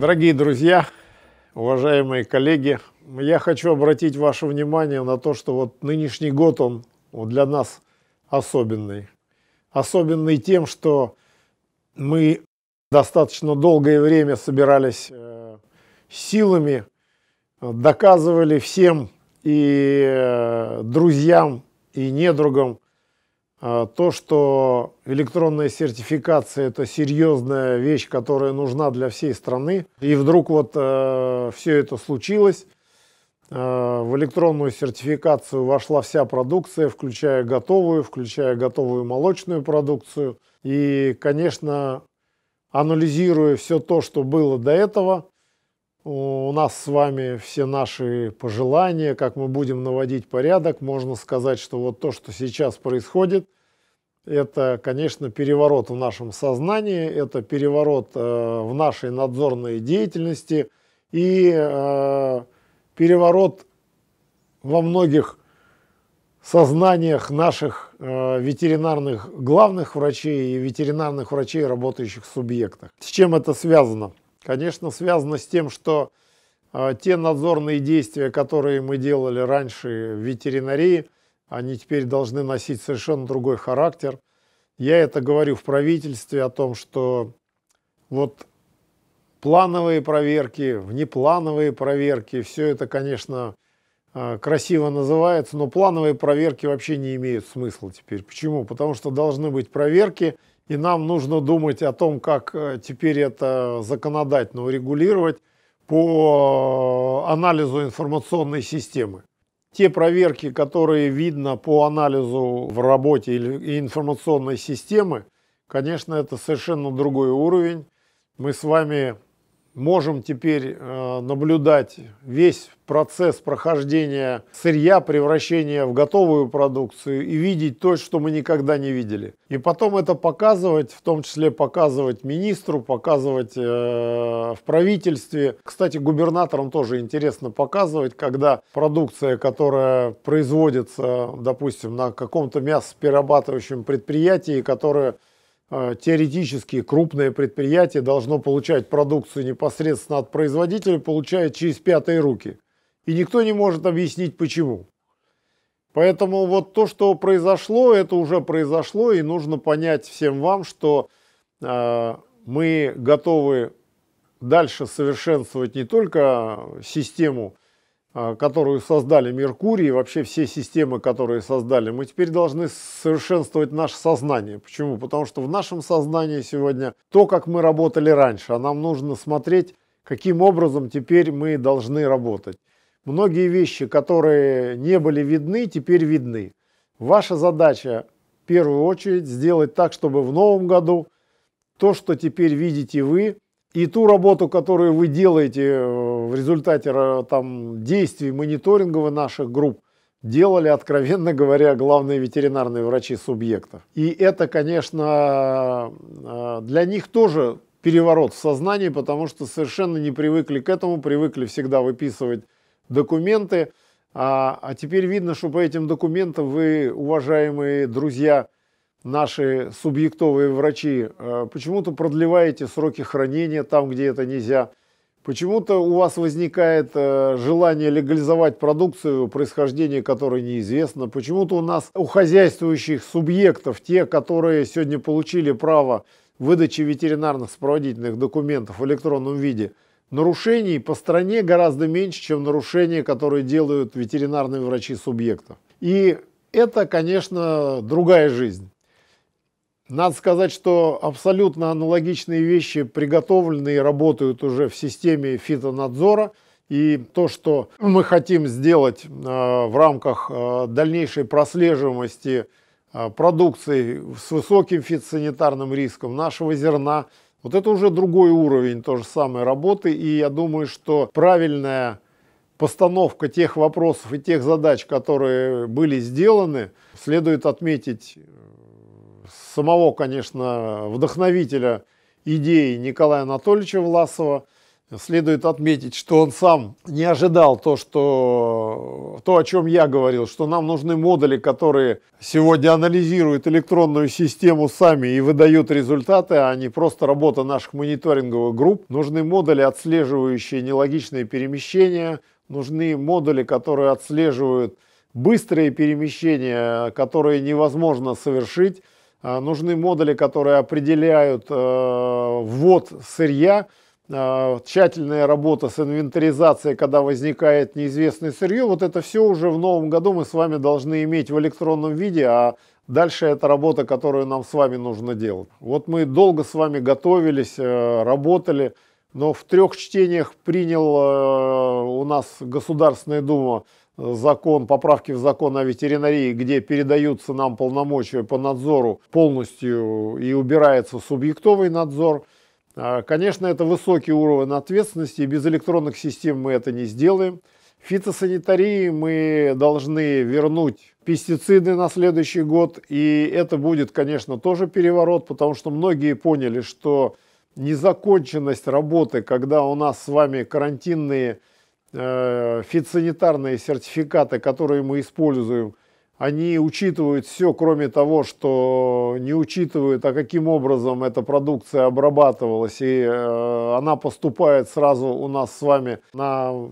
Дорогие друзья, уважаемые коллеги, я хочу обратить ваше внимание на то, что вот нынешний год, он вот для нас особенный. Особенный тем, что мы достаточно долгое время собирались э, силами, э, доказывали всем и э, друзьям, и недругам, а, то, что электронная сертификация – это серьезная вещь, которая нужна для всей страны. И вдруг вот э, все это случилось. Э, в электронную сертификацию вошла вся продукция, включая готовую, включая готовую молочную продукцию. И, конечно, анализируя все то, что было до этого – у нас с вами все наши пожелания, как мы будем наводить порядок. Можно сказать, что вот то, что сейчас происходит, это, конечно, переворот в нашем сознании, это переворот э, в нашей надзорной деятельности и э, переворот во многих сознаниях наших э, ветеринарных главных врачей и ветеринарных врачей, работающих в субъектах. С чем это связано? конечно, связано с тем, что а, те надзорные действия, которые мы делали раньше в ветеринарии, они теперь должны носить совершенно другой характер. Я это говорю в правительстве о том, что вот плановые проверки, внеплановые проверки, все это, конечно, а, красиво называется, но плановые проверки вообще не имеют смысла теперь. Почему? Потому что должны быть проверки – и нам нужно думать о том, как э, теперь это законодательно урегулировать по э, анализу информационной системы. Те проверки, которые видно по анализу в работе информационной системы, конечно, это совершенно другой уровень. Мы с вами можем теперь э, наблюдать весь процесс прохождения сырья, превращения в готовую продукцию и видеть то, что мы никогда не видели. И потом это показывать, в том числе показывать министру, показывать э, в правительстве. Кстати, губернаторам тоже интересно показывать, когда продукция, которая производится, допустим, на каком-то мясоперерабатывающем предприятии, которая Э, теоретически крупное предприятие должно получать продукцию непосредственно от производителя, получая через пятые руки. И никто не может объяснить почему. Поэтому вот то, что произошло, это уже произошло, и нужно понять всем вам, что э, мы готовы дальше совершенствовать не только систему а, которую создали Меркурий и вообще все системы, которые создали, мы теперь должны совершенствовать наше сознание. Почему? Потому что в нашем сознании сегодня то, как мы работали раньше, а нам нужно смотреть, каким образом теперь мы должны работать. Многие вещи, которые не были видны, теперь видны. Ваша задача в первую очередь сделать так, чтобы в новом году то, что теперь видите вы, и ту работу, которую вы делаете э, в результате э, там, действий мониторинговых наших групп, делали, откровенно говоря, главные ветеринарные врачи субъектов. И это, конечно, э, для них тоже переворот в сознании, потому что совершенно не привыкли к этому, привыкли всегда выписывать документы. А, а теперь видно, что по этим документам вы, уважаемые друзья, наши субъектовые врачи, э, почему-то продлеваете сроки хранения там, где это нельзя. Почему-то у вас возникает э, желание легализовать продукцию, происхождение которой неизвестно. Почему-то у нас у хозяйствующих субъектов, те, которые сегодня получили право выдачи ветеринарных сопроводительных документов в электронном виде, нарушений по стране гораздо меньше, чем нарушения, которые делают ветеринарные врачи субъектов. И это, конечно, другая жизнь. Надо сказать, что абсолютно аналогичные вещи приготовлены и работают уже в системе фитонадзора. И то, что мы хотим сделать э, в рамках э, дальнейшей прослеживаемости э, продукции с высоким фитосанитарным риском нашего зерна, вот это уже другой уровень той же самой работы. И я думаю, что правильная постановка тех вопросов и тех задач, которые были сделаны, следует отметить самого, конечно, вдохновителя идеи Николая Анатольевича Власова. Следует отметить, что он сам не ожидал то, что, то, о чем я говорил, что нам нужны модули, которые сегодня анализируют электронную систему сами и выдают результаты, а не просто работа наших мониторинговых групп. Нужны модули, отслеживающие нелогичные перемещения, нужны модули, которые отслеживают быстрые перемещения, которые невозможно совершить Э, нужны модули, которые определяют э, ввод сырья, э, тщательная работа с инвентаризацией, когда возникает неизвестное сырье, вот это все уже в новом году мы с вами должны иметь в электронном виде, а дальше это работа, которую нам с вами нужно делать. Вот мы долго с вами готовились, работали, но в трех чтениях принял у нас Государственная Дума закон, поправки в закон о ветеринарии, где передаются нам полномочия по надзору полностью и убирается субъектовый надзор. А, конечно, это высокий уровень ответственности, и без электронных систем мы это не сделаем. фитосанитарии мы должны вернуть пестициды на следующий год, и это будет, конечно, тоже переворот, потому что многие поняли, что незаконченность работы, когда у нас с вами карантинные Э, фитосанитарные сертификаты, которые мы используем, они учитывают все, кроме того, что не учитывают, а каким образом эта продукция обрабатывалась, и э, она поступает сразу у нас с вами на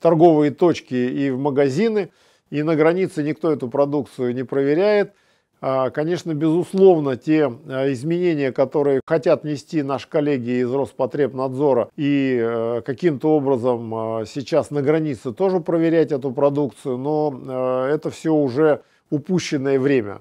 торговые точки и в магазины, и на границе никто эту продукцию не проверяет. А, конечно, безусловно, те а, изменения, которые хотят нести наши коллеги из Роспотребнадзора и э, каким-то образом а, сейчас на границе тоже проверять эту продукцию, но это все уже упущенное время.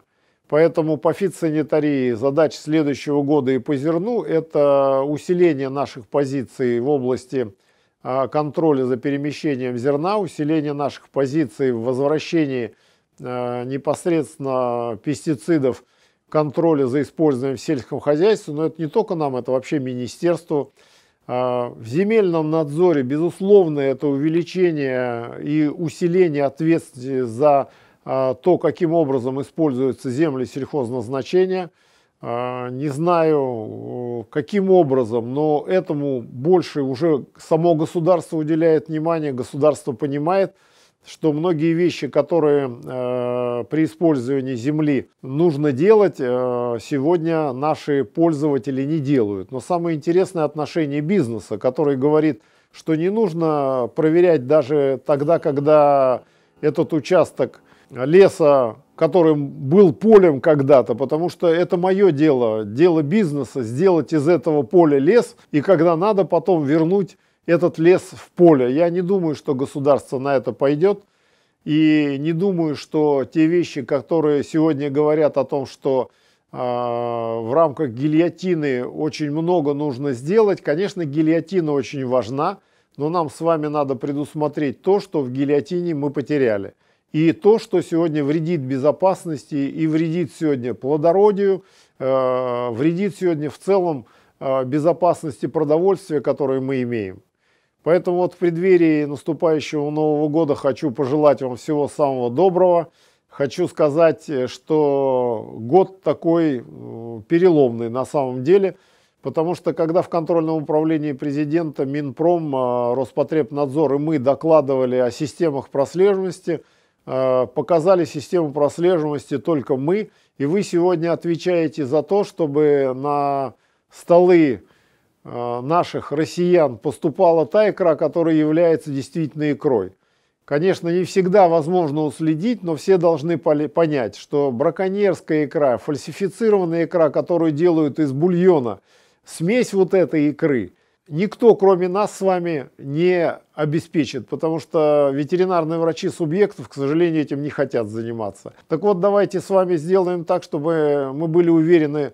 Поэтому по фитосанитарии задач следующего года и по зерну – это усиление наших позиций в области контроля за перемещением зерна, усиление наших позиций в возвращении – Э, непосредственно пестицидов, контроля за использованием в сельском хозяйстве, но это не только нам, это вообще министерству. Э, в земельном надзоре, безусловно, это увеличение и усиление ответственности за э, то, каким образом используются земли сельхозназначения. Не знаю, каким образом, но этому больше уже само государство уделяет внимание, государство понимает – что многие вещи, которые э, при использовании земли нужно делать, э, сегодня наши пользователи не делают. Но самое интересное отношение бизнеса, который говорит, что не нужно проверять даже тогда, когда этот участок леса, которым был полем когда-то, потому что это мое дело, дело бизнеса, сделать из этого поля лес, и когда надо потом вернуть этот лес в поле. Я не думаю, что государство на это пойдет. И не думаю, что те вещи, которые сегодня говорят о том, что э, в рамках гильотины очень много нужно сделать, конечно, гильотина очень важна, но нам с вами надо предусмотреть то, что в гильотине мы потеряли. И то, что сегодня вредит безопасности и вредит сегодня плодородию, э, вредит сегодня в целом э, безопасности продовольствия, которое мы имеем. Поэтому вот в преддверии наступающего Нового года хочу пожелать вам всего самого доброго. Хочу сказать, э, что год такой э, переломный на самом деле, потому что когда в контрольном управлении президента Минпром, э, Роспотребнадзор и мы докладывали о системах прослеживаемости, показали систему прослеживаемости только мы, и вы сегодня отвечаете за то, чтобы на столы Э, наших россиян поступала та икра, которая является действительно икрой. Конечно, не всегда возможно уследить, но все должны понять, что браконьерская икра, фальсифицированная икра, которую делают из бульона, смесь вот этой икры, никто, кроме нас с вами, не обеспечит, потому что ветеринарные врачи субъектов, к сожалению, этим не хотят заниматься. Так вот, давайте с вами сделаем так, чтобы мы были уверены,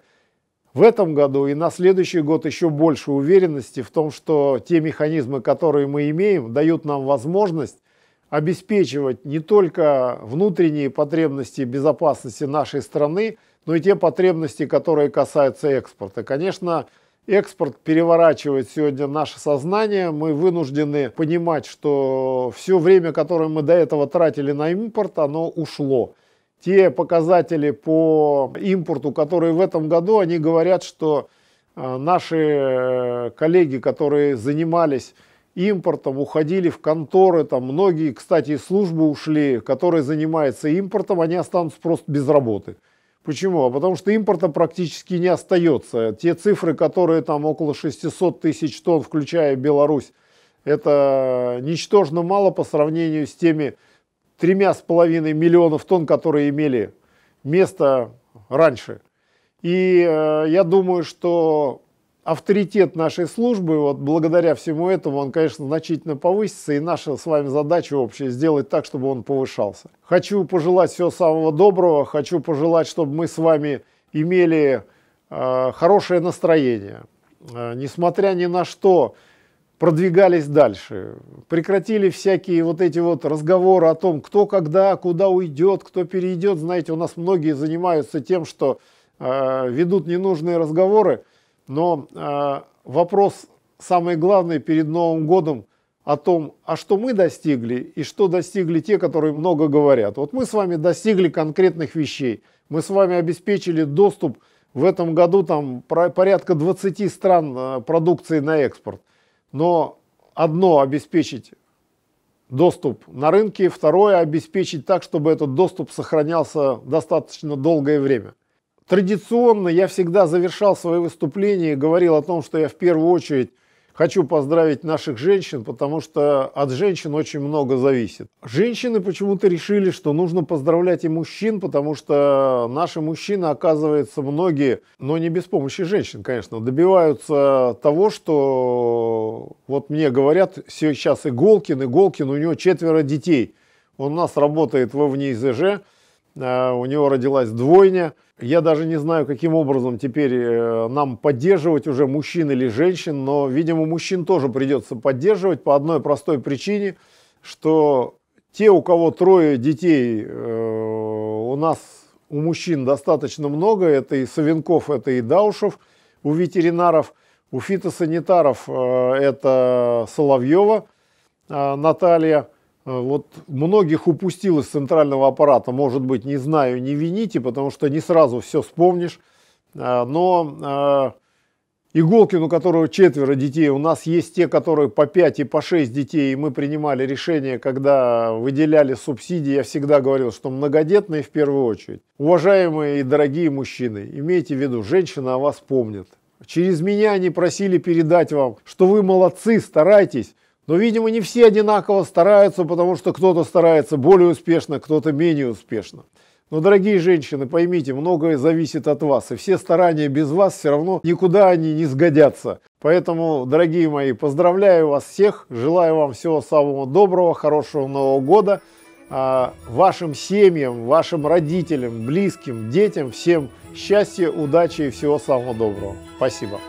в этом году и на следующий год еще больше уверенности в том, что те механизмы, которые мы имеем, дают нам возможность обеспечивать не только внутренние потребности безопасности нашей страны, но и те потребности, которые касаются экспорта. Конечно, экспорт переворачивает сегодня наше сознание. Мы вынуждены понимать, что все время, которое мы до этого тратили на импорт, оно ушло те показатели по импорту, которые в этом году, они говорят, что э, наши э, коллеги, которые занимались импортом, уходили в конторы, там многие, кстати, из службы ушли, которые занимаются импортом, они останутся просто без работы. Почему? А потому что импорта практически не остается. Те цифры, которые там около 600 тысяч тонн, включая Беларусь, это ничтожно мало по сравнению с теми тремя с половиной миллионов тонн, которые имели место раньше. И э, я думаю, что авторитет нашей службы, вот благодаря всему этому, он, конечно, значительно повысится, и наша с вами задача общая сделать так, чтобы он повышался. Хочу пожелать всего самого доброго, хочу пожелать, чтобы мы с вами имели э, хорошее настроение. Э, несмотря ни на что, продвигались дальше, прекратили всякие вот эти вот разговоры о том, кто когда, куда уйдет, кто перейдет. Знаете, у нас многие занимаются тем, что э, ведут ненужные разговоры, но э, вопрос самый главный перед Новым годом о том, а что мы достигли и что достигли те, которые много говорят. Вот мы с вами достигли конкретных вещей, мы с вами обеспечили доступ в этом году там порядка 20 стран э, продукции на экспорт – но одно обеспечить доступ на рынке, второе обеспечить так, чтобы этот доступ сохранялся достаточно долгое время. Традиционно я всегда завершал свои выступления и говорил о том, что я в первую очередь Хочу поздравить наших женщин, потому что от женщин очень много зависит. Женщины почему-то решили, что нужно поздравлять и мужчин, потому что наши мужчины, оказывается, многие, но не без помощи женщин, конечно, добиваются того, что вот мне говорят сейчас Иголкин, Иголкин, у него четверо детей. Он у нас работает в ВНИЗЖ, Э, у него родилась двойня. Я даже не знаю, каким образом теперь э, нам поддерживать уже мужчин или женщин, но, видимо, мужчин тоже придется поддерживать по одной простой причине, что те, у кого трое детей, э, у нас, у мужчин достаточно много, это и Савенков, это и Даушев, у ветеринаров, у фитосанитаров это Соловьева Наталья – а, вот многих упустил из центрального аппарата, может быть, не знаю, не вините, потому что не сразу все вспомнишь, а, но а, Иголкин, у которого четверо детей, у нас есть те, которые по 5 и по 6 детей, и мы принимали решение, когда выделяли субсидии, я всегда говорил, что многодетные в первую очередь. Уважаемые и дорогие мужчины, имейте в виду, женщина о вас помнит. Через меня они просили передать вам, что вы молодцы, старайтесь, но, видимо, не все одинаково стараются, потому что кто-то старается более успешно, кто-то менее успешно. Но, дорогие женщины, поймите, многое зависит от вас, и все старания без вас все равно никуда они не сгодятся. Поэтому, дорогие мои, поздравляю вас всех, желаю вам всего самого доброго, хорошего Нового года, а, вашим семьям, вашим родителям, близким, детям, всем счастья, удачи и всего самого доброго. Спасибо.